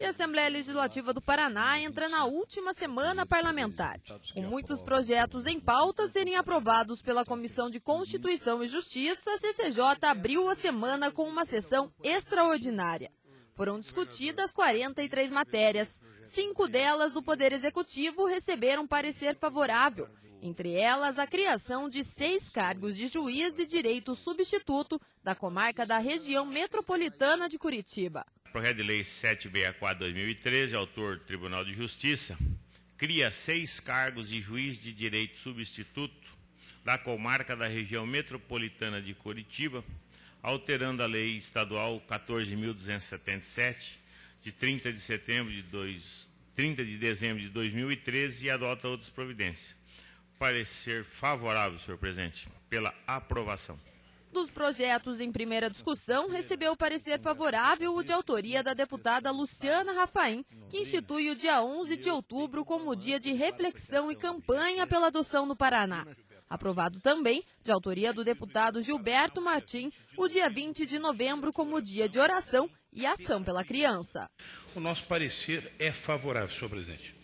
E a Assembleia Legislativa do Paraná entra na última semana parlamentar, com muitos projetos em pauta serem aprovados pela Comissão de Constituição e Justiça, a CCJ abriu a semana com uma sessão extraordinária. Foram discutidas 43 matérias. Cinco delas do Poder Executivo receberam parecer favorável, entre elas a criação de seis cargos de juiz de direito substituto da comarca da região metropolitana de Curitiba. Projeto de Lei 764-2013, autor do Tribunal de Justiça, cria seis cargos de juiz de direito substituto da comarca da região metropolitana de Curitiba, alterando a Lei Estadual 14.277, de 30 de, setembro de 30 de dezembro de 2013, e adota outras providências. Parecer favorável, senhor presidente, pela aprovação dos projetos em primeira discussão recebeu parecer favorável o de autoria da deputada Luciana Rafaim, que institui o dia 11 de outubro como dia de reflexão e campanha pela adoção no Paraná. Aprovado também, de autoria do deputado Gilberto Martim, o dia 20 de novembro como dia de oração e ação pela criança. O nosso parecer é favorável, senhor presidente.